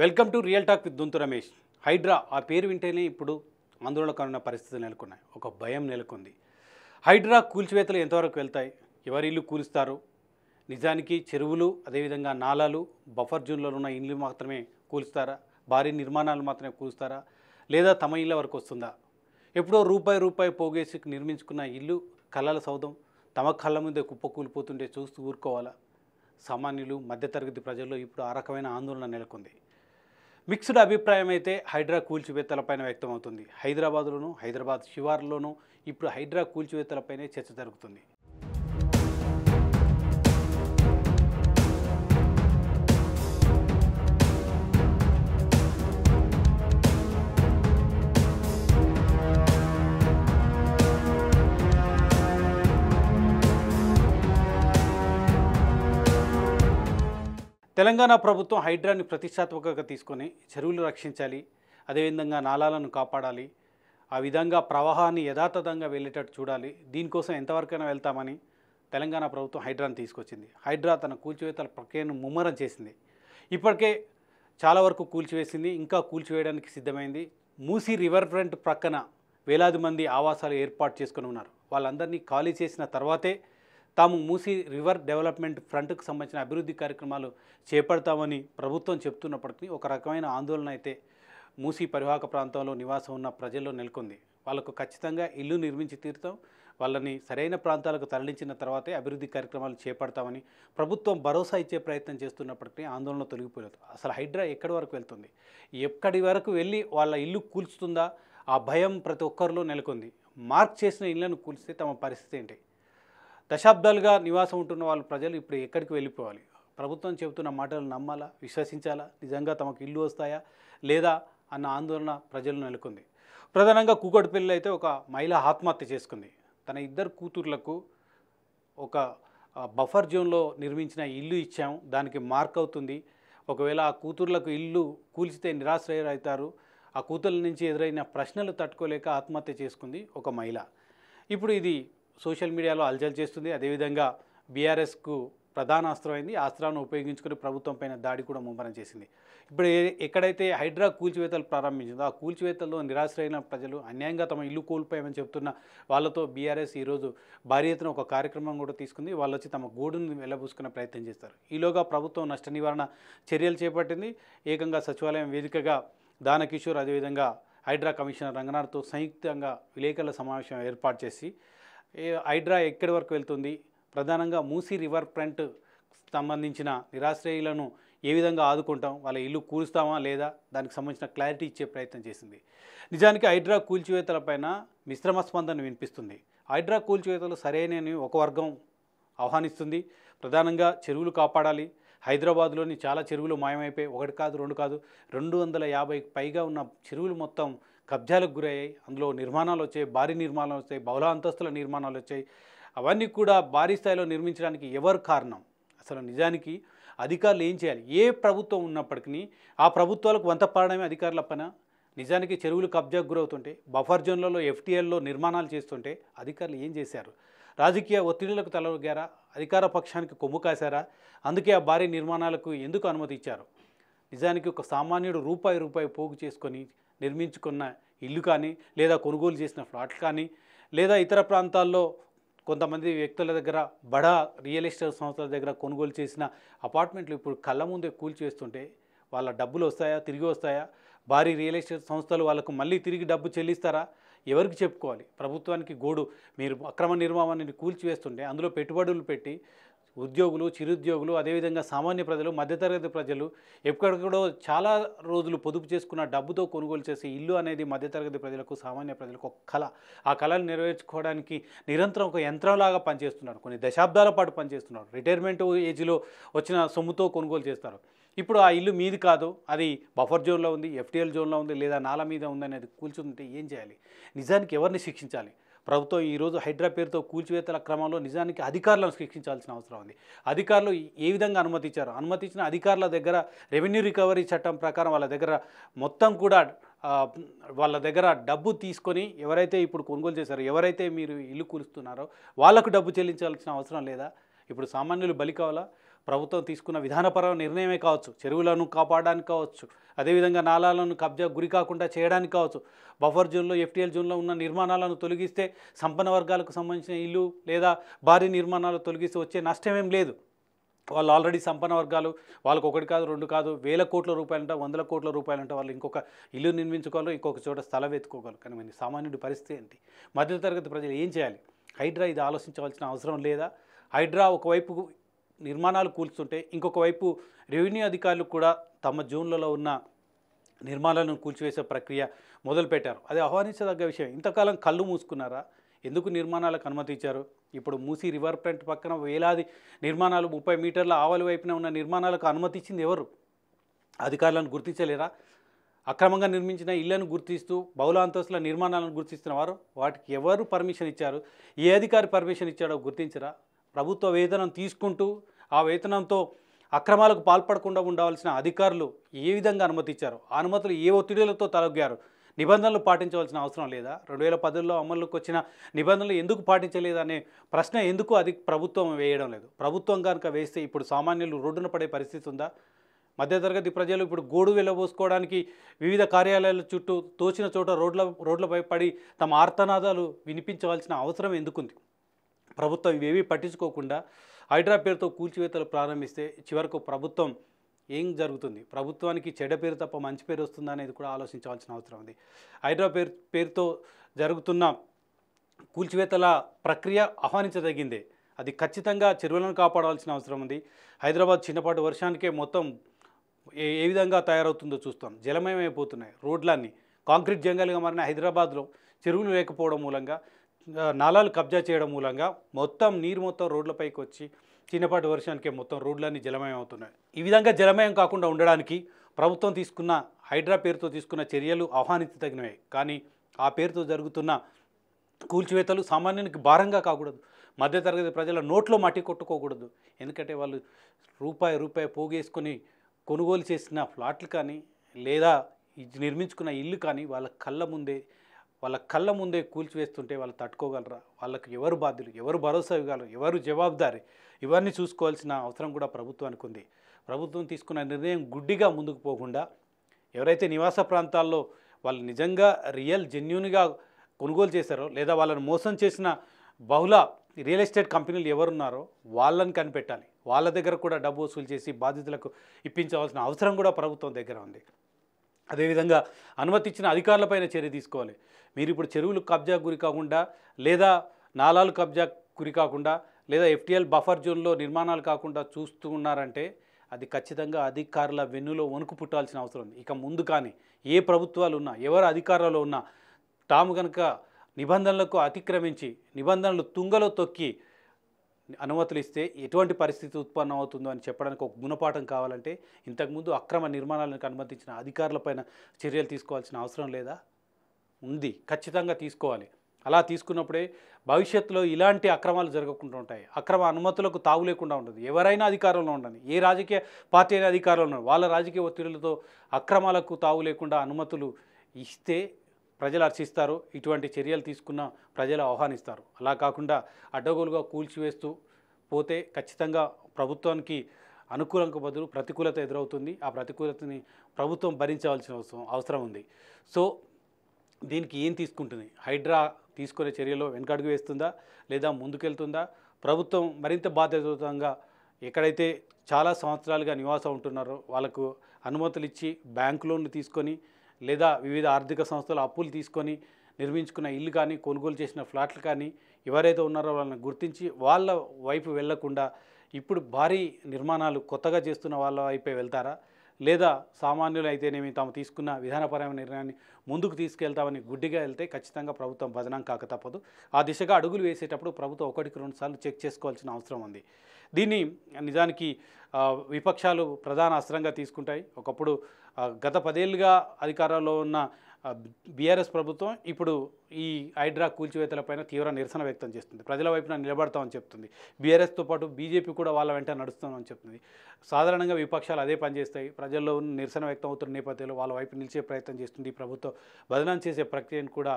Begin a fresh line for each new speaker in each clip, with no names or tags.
welcome to real talk with Dunthu Ramesh Hydraa ఆ పేరు వింటేనే ఇప్పుడు ఆందోళనకరమైన పరిస్థితులు నెలకొన్నాయి ఒక భయం నెలకొంది హైడ్రా కూల్చివేతలు ఎంతవరకు వెళ్తాయి ఎవరి ఇల్లు కూలుస్తారు నిజానికి చెరువులు అదేవిధంగా నాలాలు బఫర్ జోన్లో ఉన్న ఇల్లు మాత్రమే కూలుస్తారా భారీ నిర్మాణాలు మాత్రమే కూలుస్తారా లేదా తమ ఇళ్ళ వరకు వస్తుందా ఎప్పుడో రూపాయి రూపాయి పోగేసి నిర్మించుకున్న ఇల్లు కళల సౌధం తమ కళ్ళ ముందే కుప్పకూలిపోతుంటే చూస్తూ ఊరుకోవాలా సామాన్యులు మధ్యతరగతి ప్రజల్లో ఇప్పుడు ఆ రకమైన ఆందోళన నెలకొంది మిక్స్డ్ అభిప్రాయం అయితే హైడ్రా కూల్చివేత్తలపైన వ్యక్తమవుతుంది హైదరాబాద్లోనూ హైదరాబాద్ శివార్లోనూ ఇప్పుడు హైడ్రా కూల్చివేత్తలపైనే చర్చ జరుగుతుంది తెలంగాణ ప్రభుత్వం హైడ్రాన్ని ప్రతిష్టాత్మకంగా తీసుకొని చెరువులు రక్షించాలి అదేవిధంగా నాలాలను కాపాడాలి ఆ విధంగా ప్రవాహాన్ని యథాతథంగా వెళ్ళేటట్టు చూడాలి దీనికోసం ఎంతవరకైనా వెళ్తామని తెలంగాణ ప్రభుత్వం హైడ్రాను తీసుకొచ్చింది హైడ్రా తన కూల్చివేతల ప్రక్రియను ముమ్మరం చేసింది ఇప్పటికే చాలా వరకు కూల్చివేసింది ఇంకా కూల్చివేయడానికి సిద్ధమైంది మూసీ రివర్ ఫ్రంట్ ప్రక్కన వేలాది మంది ఆవాసాలు ఏర్పాటు చేసుకుని ఉన్నారు వాళ్ళందరినీ ఖాళీ చేసిన తర్వాతే తాము మూసీ రివర్ డెవలప్మెంట్ ఫ్రంట్కు సంబంధించిన అభివృద్ధి కార్యక్రమాలు చేపడతామని ప్రభుత్వం చెప్తున్నప్పటికీ ఒక రకమైన ఆందోళన అయితే మూసీ పరివాహక ప్రాంతంలో నివాసం ఉన్న ప్రజల్లో నెలకొంది వాళ్ళకు ఖచ్చితంగా ఇల్లు నిర్మించి తీరుతాం వాళ్ళని సరైన ప్రాంతాలకు తరలించిన తర్వాతే అభివృద్ధి కార్యక్రమాలు చేపడతామని ప్రభుత్వం భరోసా ఇచ్చే ప్రయత్నం చేస్తున్నప్పటికీ ఆందోళన తొలగిపోలేదు అసలు హైడ్రా ఎక్కడి వరకు వెళ్తుంది ఎక్కడి వరకు వెళ్ళి వాళ్ళ ఇల్లు కూల్చుతుందా ఆ భయం ప్రతి ఒక్కరిలో నెలకొంది మార్క్ చేసిన ఇళ్లను కూల్చితే తమ పరిస్థితి ఏంటి దశాబ్దాలుగా నివాసం ఉంటున్న వాళ్ళు ప్రజలు ఇప్పుడు ఎక్కడికి వెళ్ళిపోవాలి ప్రభుత్వం చెబుతున్న మాటలు నమ్మాలా విశ్వసించాలా నిజంగా తమకు ఇల్లు వస్తాయా లేదా అన్న ఆందోళన ప్రజలు నెలకొంది ప్రధానంగా పెళ్ళి అయితే ఒక మహిళ ఆత్మహత్య చేసుకుంది తన ఇద్దరు కూతుర్లకు ఒక బఫర్ జోన్లో నిర్మించిన ఇల్లు ఇచ్చాము దానికి మార్క్ అవుతుంది ఒకవేళ ఆ కూతుర్లకు ఇల్లు కూల్చితే నిరాశ్రయరవుతారు ఆ కూతుర్ల నుంచి ఎదురైన ప్రశ్నలు తట్టుకోలేక ఆత్మహత్య చేసుకుంది ఒక మహిళ ఇప్పుడు ఇది సోషల్ మీడియాలో అల్జల్ చేస్తుంది అదేవిధంగా బీఆర్ఎస్కు ప్రధాన అస్త్రమైంది ఆ అస్త్రాన్ని ఉపయోగించుకుని ప్రభుత్వం పైన దాడి కూడా ముమ్మరం చేసింది ఇప్పుడు ఎక్కడైతే హైడ్రా కూల్చివేతలు ప్రారంభించిందో ఆ కూల్చివేతల్లో నిరాశ్రైన ప్రజలు అన్యాయంగా తమ ఇల్లు కోల్పోయామని చెప్తున్న వాళ్ళతో బీఆర్ఎస్ ఈరోజు భారీ ఎత్తున ఒక కార్యక్రమం కూడా తీసుకుంది వాళ్ళు వచ్చి తమ గూడును వెళ్ళబూసుకునే ప్రయత్నం చేస్తారు ఈలోగా ప్రభుత్వం నష్ట నివారణ చర్యలు చేపట్టింది ఏకంగా సచివాలయం వేదికగా దానకిషోర్ అదేవిధంగా హైడ్రా కమిషనర్ రంగనాథ్తో సంయుక్తంగా విలేకరుల సమావేశం ఏర్పాటు చేసి హైడ్రా ఎక్కడి వరకు వెళ్తుంది ప్రధానంగా మూసీ రివర్ ఫ్రంట్ సంబంధించిన నిరాశ్రయులను ఏ విధంగా ఆదుకుంటాం వాళ్ళ ఇల్లు కూలుస్తామా లేదా దానికి సంబంధించిన క్లారిటీ ఇచ్చే ప్రయత్నం చేసింది నిజానికి హైడ్రా కూల్చివేతలపైన మిశ్రమ స్పందన వినిపిస్తుంది హైడ్రా కూల్చివేతలు సరైనని ఒక వర్గం ఆహ్వానిస్తుంది ప్రధానంగా చెరువులు కాపాడాలి హైదరాబాద్లోని చాలా చెరువులు మాయమైపోయి ఒకటి కాదు రెండు కాదు రెండు వందల యాభై పైగా ఉన్న చెరువులు మొత్తం కబ్జాలకు గురయ్యాయి అందులో నిర్మాణాలు వచ్చాయి భారీ నిర్మాణాలు వచ్చాయి బహుళ అంతస్తుల నిర్మాణాలు వచ్చాయి అవన్నీ కూడా భారీ స్థాయిలో నిర్మించడానికి ఎవరు కారణం అసలు నిజానికి అధికారులు ఏం చేయాలి ఏ ప్రభుత్వం ఉన్నప్పటికీ ఆ ప్రభుత్వాలకు వంత పాడడమే అధికారుల పైన నిజానికి చెరువులు కబ్జాకు గురవుతుంటే బఫర్ జోన్లలో ఎఫ్టీఎల్లో నిర్మాణాలు చేస్తుంటే అధికారులు ఏం చేశారు రాజకీయ ఒత్తిడులకు తలగారా అధికార పక్షానికి కొమ్ము కాశారా అందుకే ఆ భారీ నిర్మాణాలకు ఎందుకు అనుమతి ఇచ్చారు నిజానికి ఒక సామాన్యుడు రూపాయి రూపాయి పోగు చేసుకొని నిర్మించుకున్న ఇల్లు కానీ లేదా కొనుగోలు చేసిన ఫ్లాట్ కానీ లేదా ఇతర ప్రాంతాల్లో కొంతమంది వ్యక్తుల దగ్గర బడా రియల్ ఎస్టేట్ సంస్థల దగ్గర కొనుగోలు చేసిన అపార్ట్మెంట్లు ఇప్పుడు కళ్ళ ముందే కూల్చేస్తుంటే వాళ్ళ డబ్బులు వస్తాయా తిరిగి వస్తాయా భారీ రియల్ ఎస్టేట్ సంస్థలు వాళ్ళకు మళ్ళీ తిరిగి డబ్బు చెల్లిస్తారా ఎవరికి చెప్పుకోవాలి ప్రభుత్వానికి గోడు మీరు అక్రమ నిర్మాణాన్ని కూల్చివేస్తుంటే అందులో పెట్టుబడులు పెట్టి ఉద్యోగులు చిరుద్యోగులు అదేవిధంగా సామాన్య ప్రజలు మధ్యతరగతి ప్రజలు ఎక్కడెక్కడో చాలా రోజులు పొదుపు చేసుకున్న డబ్బుతో కొనుగోలు చేసే ఇల్లు అనేది మధ్యతరగతి ప్రజలకు సామాన్య ప్రజలకు ఒక కళ ఆ కళను నెరవేర్చుకోవడానికి నిరంతరం ఒక యంత్రంలాగా పనిచేస్తున్నారు కొన్ని దశాబ్దాల పాటు పనిచేస్తున్నారు రిటైర్మెంట్ ఏజ్లో వచ్చిన సొమ్ముతో కొనుగోలు చేస్తారు ఇప్పుడు ఆ ఇల్లు మీది కాదు అది బఫర్ జోన్లో ఉంది ఎఫ్టీఎల్ జోన్లో ఉంది లేదా నాల మీద ఉందనేది కూల్చుంటే ఏం చేయాలి నిజానికి ఎవరిని శిక్షించాలి ప్రభుత్వం ఈరోజు హైడ్రా పేరుతో కూల్చివేతల క్రమంలో నిజానికి అధికారులను శిక్షించాల్సిన అవసరం ఉంది అధికారులు ఏ విధంగా అనుమతించారు అనుమతించిన అధికారుల దగ్గర రెవెన్యూ రికవరీ చట్టం ప్రకారం వాళ్ళ దగ్గర మొత్తం కూడా వాళ్ళ దగ్గర డబ్బు తీసుకొని ఎవరైతే ఇప్పుడు కొనుగోలు చేశారో ఎవరైతే మీరు ఇల్లు కూలుస్తున్నారో వాళ్లకు డబ్బు చెల్లించాల్సిన అవసరం లేదా ఇప్పుడు సామాన్యులు బలి కావాలా ప్రభుత్వం తీసుకున్న విధానపరమైన నిర్ణయమే కావచ్చు చెరువులను కాపాడడానికి కావచ్చు అదేవిధంగా నాలాలను కబ్జా గురి కాకుండా చేయడానికి కావచ్చు బఫర్ జోన్లో ఎఫ్టీఎల్ జోన్లో ఉన్న నిర్మాణాలను తొలగిస్తే సంపన్న వర్గాలకు సంబంధించిన ఇల్లు లేదా భారీ నిర్మాణాలు తొలగిస్తే వచ్చే నష్టమేం లేదు వాళ్ళు ఆల్రెడీ సంపన్న వర్గాలు వాళ్ళకు ఒకటి కాదు రెండు కాదు వేల కోట్ల రూపాయలంట వందల కోట్ల రూపాయలంట వాళ్ళు ఇంకొక ఇల్లు నిర్మించుకోవాలి ఇంకొక చోట స్థలం వెతుకోగలరు కానీ మన సామాన్యుడి పరిస్థితి ఏంటి మధ్యతరగతి ప్రజలు ఏం చేయాలి హైడ్రా ఇది ఆలోచించవలసిన అవసరం లేదా హైడ్రా ఒకవైపు నిర్మాణాలు కూల్చుంటే ఇంకొక వైపు రెవెన్యూ అధికారులు కూడా తమ జోన్లలో ఉన్న నిర్మాణాలను కూల్చివేసే ప్రక్రియ మొదలుపెట్టారు అది ఆహ్వానించదగ్గ విషయం ఇంతకాలం కళ్ళు మూసుకున్నారా ఎందుకు నిర్మాణాలకు అనుమతి ఇచ్చారు ఇప్పుడు మూసి రివర్ ఫ్రంట్ పక్కన వేలాది నిర్మాణాలు ముప్పై మీటర్ల ఆవలి వైపున ఉన్న నిర్మాణాలకు అనుమతించింది ఎవరు అధికారులను గుర్తించలేరా అక్రమంగా నిర్మించిన ఇళ్లను గుర్తిస్తూ బహుళ అంతస్తుల నిర్మాణాలను గుర్తిస్తున్న వారు వాటికి ఎవరు పర్మిషన్ ఇచ్చారు ఏ అధికారి పర్మిషన్ ఇచ్చాడో గుర్తించరా ప్రభుత్వ వేతనం తీసుకుంటూ ఆ వేతనంతో అక్రమాలకు పాల్పడకుండా ఉండవలసిన అధికారులు ఏ విధంగా అనుమతించారు ఆ అనుమతులు ఏ ఒత్తిడిలతో తలొగ్గారు నిబంధనలు పాటించవలసిన అవసరం లేదా రెండు వేల పదిలో అమల్లోకి వచ్చిన నిబంధనలు ఎందుకు పాటించలేదనే ప్రశ్న ఎందుకు అది ప్రభుత్వం వేయడం లేదు ప్రభుత్వం కనుక వేస్తే ఇప్పుడు సామాన్యులు రోడ్డున పడే పరిస్థితి ఉందా మధ్యతరగతి ప్రజలు ఇప్పుడు గోడు వెళ్ళబోసుకోవడానికి వివిధ కార్యాలయాల చుట్టూ తోచిన చోట రోడ్ల రోడ్లపై పడి తమ ఆర్తనాదాలు వినిపించవలసిన అవసరం ఎందుకుంది ప్రభుత్వం ఇవేవి పట్టించుకోకుండా హైడ్రా పేరుతో కూల్చివేతలు ప్రారంభిస్తే చివరకు ప్రభుత్వం ఏం జరుగుతుంది ప్రభుత్వానికి చెడ్డ పేరు తప్ప మంచి పేరు వస్తుందా అనేది కూడా ఆలోచించాల్సిన అవసరం ఉంది హైడ్రా పేరు పేరుతో జరుగుతున్న కూల్చివేతల ప్రక్రియ ఆహ్వానించదగిందే అది ఖచ్చితంగా చెరువులను కాపాడవలసిన అవసరం ఉంది హైదరాబాద్ చిన్నపాటి వర్షానికే మొత్తం ఏ ఏ విధంగా తయారవుతుందో చూస్తాం జలమయమైపోతున్నాయి రోడ్లన్నీ కాంక్రీట్ జంగల్గా మారిన హైదరాబాద్లో చెరువులు లేకపోవడం మూలంగా నాలాలు కబ్జా చేయడం మూలంగా మొత్తం నీరు మొత్తం రోడ్లపైకి వచ్చి చిన్నపాటి వర్షానికి మొత్తం రోడ్లన్నీ జలమయం అవుతున్నాయి ఈ విధంగా జలమయం కాకుండా ఉండడానికి ప్రభుత్వం తీసుకున్న హైడ్రా పేరుతో తీసుకున్న చర్యలు ఆహ్వానించదగినవి కానీ ఆ పేరుతో జరుగుతున్న కూల్చివేతలు సామాన్యానికి భారంగా కాకూడదు మధ్యతరగతి ప్రజల నోట్లో మట్టి కొట్టుకోకూడదు ఎందుకంటే వాళ్ళు రూపాయి రూపాయి పోగేసుకొని కొనుగోలు చేసిన ఫ్లాట్లు కానీ లేదా నిర్మించుకున్న ఇల్లు కానీ వాళ్ళ కళ్ళ ముందే వాళ్ళ కళ్ళ ముందే కూల్చివేస్తుంటే వాళ్ళు తట్టుకోగలరా వాళ్ళకి ఎవరు బాధ్యులు ఎవరు భరోసా ఇవ్వగలరు ఎవరు జవాబుదారి ఇవన్నీ చూసుకోవాల్సిన అవసరం కూడా ప్రభుత్వానికి ఉంది ప్రభుత్వం తీసుకున్న నిర్ణయం గుడ్డిగా ముందుకు పోకుండా ఎవరైతే నివాస ప్రాంతాల్లో వాళ్ళు నిజంగా రియల్ జెన్యున్గా కొనుగోలు చేశారో లేదా వాళ్ళని మోసం చేసిన బహుళ రియల్ ఎస్టేట్ కంపెనీలు ఎవరున్నారో వాళ్ళని కనిపెట్టాలి వాళ్ళ దగ్గర కూడా డబ్బు వసూలు చేసి బాధితులకు ఇప్పించవలసిన అవసరం కూడా ప్రభుత్వం దగ్గర ఉంది అదేవిధంగా అనుమతి ఇచ్చిన అధికారులపైన చర్య తీసుకోవాలి మీరు ఇప్పుడు చెరువులు కబ్జా గురి కాకుండా లేదా నాలాలు కబ్జా గురి కాకుండా లేదా ఎఫ్టీఎల్ బఫర్ జోన్లో నిర్మాణాలు కాకుండా చూస్తూ ఉన్నారంటే అది ఖచ్చితంగా అధికారుల వెన్నులో వణుకు పుట్టాల్సిన అవసరం ఉంది ఇక ముందు కానీ ఏ ప్రభుత్వాలు ఉన్నా ఎవరు అధికారంలో ఉన్నా తాము కనుక నిబంధనలకు అతిక్రమించి నిబంధనలు తుంగలో తొక్కి అనుమతులు ఇస్తే ఎటువంటి పరిస్థితి ఉత్పన్నం అవుతుందో అని చెప్పడానికి ఒక గుణపాఠం కావాలంటే ఇంతకుముందు అక్రమ నిర్మాణాలకు అనుమతించిన అధికారులపైన చర్యలు తీసుకోవాల్సిన అవసరం లేదా ఉంది ఖచ్చితంగా తీసుకోవాలి అలా తీసుకున్నప్పుడే భవిష్యత్తులో ఇలాంటి అక్రమాలు జరగకుండా ఉంటాయి అక్రమ అనుమతులకు తావు లేకుండా ఉంటుంది ఎవరైనా అధికారంలో ఉండండి ఏ రాజకీయ పార్టీ అయినా అధికారంలో వాళ్ళ రాజకీయ ఒత్తిడులతో అక్రమాలకు తావు లేకుండా అనుమతులు ఇస్తే ప్రజలు హర్షిస్తారు ఇటువంటి చర్యలు తీసుకున్న ప్రజలు ఆహ్వానిస్తారు అలా కాకుండా అడ్డగోలుగా కూల్చివేస్తూ పోతే ఖచ్చితంగా ప్రభుత్వానికి అనుకూలంకు బదులు ప్రతికూలత ఎదురవుతుంది ఆ ప్రతికూలతని ప్రభుత్వం భరించవలసిన అవసరం అవసరం ఉంది సో దీనికి ఏం తీసుకుంటుంది హైడ్రా తీసుకునే చర్యలో వెనకడుగు వేస్తుందా లేదా ముందుకెళ్తుందా ప్రభుత్వం మరింత బాధ్యతంగా ఎక్కడైతే చాలా సంవత్సరాలుగా నివాసం ఉంటున్నారో వాళ్ళకు అనుమతులు ఇచ్చి బ్యాంకు లోన్లు తీసుకొని లేదా వివిధ ఆర్థిక సంస్థలు అప్పులు తీసుకొని నిర్మించుకున్న ఇల్లు కానీ కొనుగోలు చేసిన ఫ్లాట్లు కానీ ఎవరైతే ఉన్నారో వాళ్ళని గుర్తించి వాళ్ళ వైపు వెళ్లకుండా ఇప్పుడు భారీ నిర్మాణాలు కొత్తగా చేస్తున్న వాళ్ళ వైపే వెళ్తారా లేదా సామాన్యులు అయితేనేమి తాము తీసుకున్న విధానపరమైన నిర్ణయాన్ని ముందుకు తీసుకెళ్తామని గుడ్డిగా వెళ్తే ఖచ్చితంగా ప్రభుత్వం భజనం కాక తప్పదు ఆ దిశగా అడుగులు వేసేటప్పుడు ప్రభుత్వం ఒకటికి రెండు సార్లు చెక్ చేసుకోవాల్సిన అవసరం ఉంది దీన్ని నిజానికి విపక్షాలు ప్రధాన అస్త్రంగా తీసుకుంటాయి ఒకప్పుడు గత పదేళ్ళుగా అధికారంలో ఉన్న బీఆర్ఎస్ ప్రభుత్వం ఇప్పుడు ఈ హైడ్రా కూల్చివేతలపైన తీవ్ర నిరసన వ్యక్తం చేస్తుంది ప్రజల వైపున నిలబడతామని చెప్తుంది బీఆర్ఎస్తో పాటు బీజేపీ కూడా వాళ్ళ వెంట నడుస్తామని చెప్తుంది సాధారణంగా విపక్షాలు అదే పనిచేస్తాయి ప్రజల్లో ఉన్న నిరసన వ్యక్తం అవుతున్న నేపథ్యంలో వాళ్ళ వైపు నిలిచే ప్రయత్నం చేస్తుంది ప్రభుత్వం బదనం చేసే ప్రక్రియను కూడా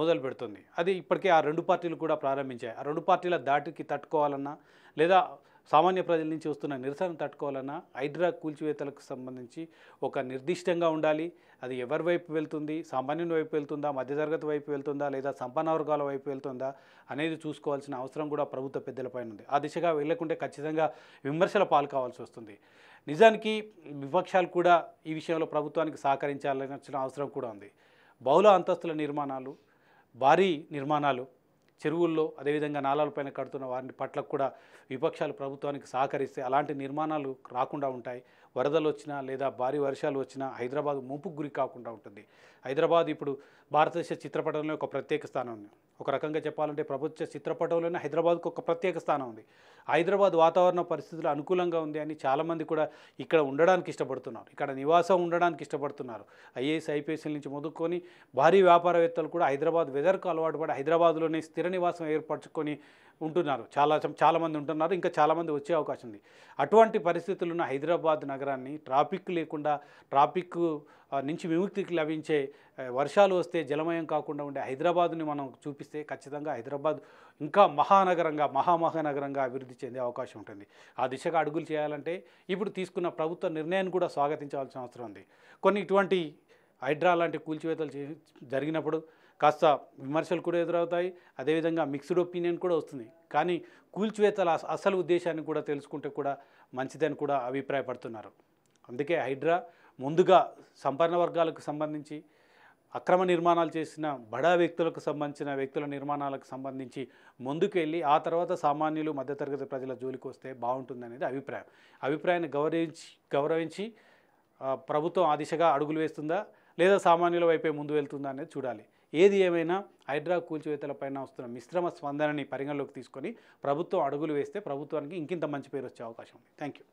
మొదలు పెడుతుంది అది ఇప్పటికే ఆ రెండు పార్టీలు కూడా ప్రారంభించాయి ఆ రెండు పార్టీల దాటికి తట్టుకోవాలన్నా లేదా సామాన్య ప్రజల నుంచి వస్తున్న నిరసన తట్టుకోవాలన్నా హైడ్రా కూల్చివేతలకు సంబంధించి ఒక నిర్దిష్టంగా ఉండాలి అది ఎవరి వైపు వెళ్తుంది సామాన్యుని వైపు వెళ్తుందా మధ్యతరగతి వైపు వెళ్తుందా లేదా సంపన్న వర్గాల వైపు వెళ్తుందా అనేది చూసుకోవాల్సిన అవసరం కూడా ప్రభుత్వ పెద్దలపైన ఉంది ఆ దిశగా వెళ్లకుంటే ఖచ్చితంగా విమర్శల పాలు కావాల్సి వస్తుంది నిజానికి విపక్షాలు కూడా ఈ విషయంలో ప్రభుత్వానికి సహకరించాల్సిన అవసరం కూడా ఉంది బహుళ అంతస్తుల నిర్మాణాలు భారీ నిర్మాణాలు చెరువుల్లో అదేవిధంగా నాలాలపైన కడుతున్న వారిని పట్ల కూడా విపక్షాలు ప్రభుత్వానికి సహకరిస్తే అలాంటి నిర్మాణాలు రాకుండా ఉంటాయి వరదలు వచ్చినా లేదా భారీ వర్షాలు వచ్చినా హైదరాబాద్ ముంపుకు గురి కాకుండా ఉంటుంది హైదరాబాద్ ఇప్పుడు భారతదేశ చిత్రపటంలో ఒక ప్రత్యేక స్థానం ఉంది ఒక రకంగా చెప్పాలంటే ప్రభుత్వ చిత్రపటంలోనే హైదరాబాద్కు ఒక ప్రత్యేక స్థానం ఉంది హైదరాబాద్ వాతావరణ పరిస్థితులు అనుకూలంగా ఉంది అని చాలామంది కూడా ఇక్కడ ఉండడానికి ఇష్టపడుతున్నారు ఇక్కడ నివాసం ఉండడానికి ఇష్టపడుతున్నారు ఐఏఎస్ ఐపీఎస్ల నుంచి మొదుకొని భారీ వ్యాపారవేత్తలు కూడా హైదరాబాద్ వెదర్కు అలవాటు పడి హైదరాబాద్లోనే స్థిర నివాసం ఏర్పరచుకొని ఉంటున్నారు చాలా చాలామంది ఉంటున్నారు ఇంకా చాలామంది వచ్చే అవకాశం ఉంది అటువంటి పరిస్థితులున్న హైదరాబాద్ నగరాన్ని ట్రాఫిక్ లేకుండా ట్రాఫిక్ నుంచి విముక్తికి లభించే వర్షాలు వస్తే జలమయం కాకుండా ఉండే హైదరాబాదుని మనం చూపిస్తే ఖచ్చితంగా హైదరాబాద్ ఇంకా మహానగరంగా మహామహానగరంగా అభివృద్ధి చెందే అవకాశం ఉంటుంది ఆ దిశగా అడుగులు చేయాలంటే ఇప్పుడు తీసుకున్న ప్రభుత్వ నిర్ణయాన్ని కూడా స్వాగతించాల్సిన అవసరం ఉంది కొన్ని ఇటువంటి హైడ్రా లాంటి కూల్చివేతలు జరిగినప్పుడు కాస్త విమర్శలు కూడా ఎదురవుతాయి అదేవిధంగా మిక్స్డ్ ఒపీనియన్ కూడా వస్తుంది కానీ కూల్చివేతల అసలు ఉద్దేశాన్ని కూడా తెలుసుకుంటే కూడా మంచిదని కూడా అభిప్రాయపడుతున్నారు అందుకే హైడ్రా ముందుగా సంపన్న వర్గాలకు సంబంధించి అక్రమ నిర్మాణాలు చేసిన బడా వ్యక్తులకు సంబంధించిన వ్యక్తుల నిర్మాణాలకు సంబంధించి ముందుకెళ్ళి ఆ తర్వాత సామాన్యులు మధ్యతరగతి ప్రజల జోలికి వస్తే బాగుంటుందనేది అభిప్రాయం అభిప్రాయాన్ని గౌరవించి గౌరవించి ప్రభుత్వం ఆ దిశగా అడుగులు వేస్తుందా లేదా సామాన్యుల వైపే ముందు వెళ్తుందా అనేది చూడాలి ఏది ఏమైనా హైడ్రా కూల్చివేతలపైన వస్తున్న మిశ్రమ స్పందనని పరిగణలోకి తీసుకొని ప్రభుత్వం అడుగులు వేస్తే ప్రభుత్వానికి ఇంకింత మంచి పేరు వచ్చే అవకాశం ఉంది థ్యాంక్ యూ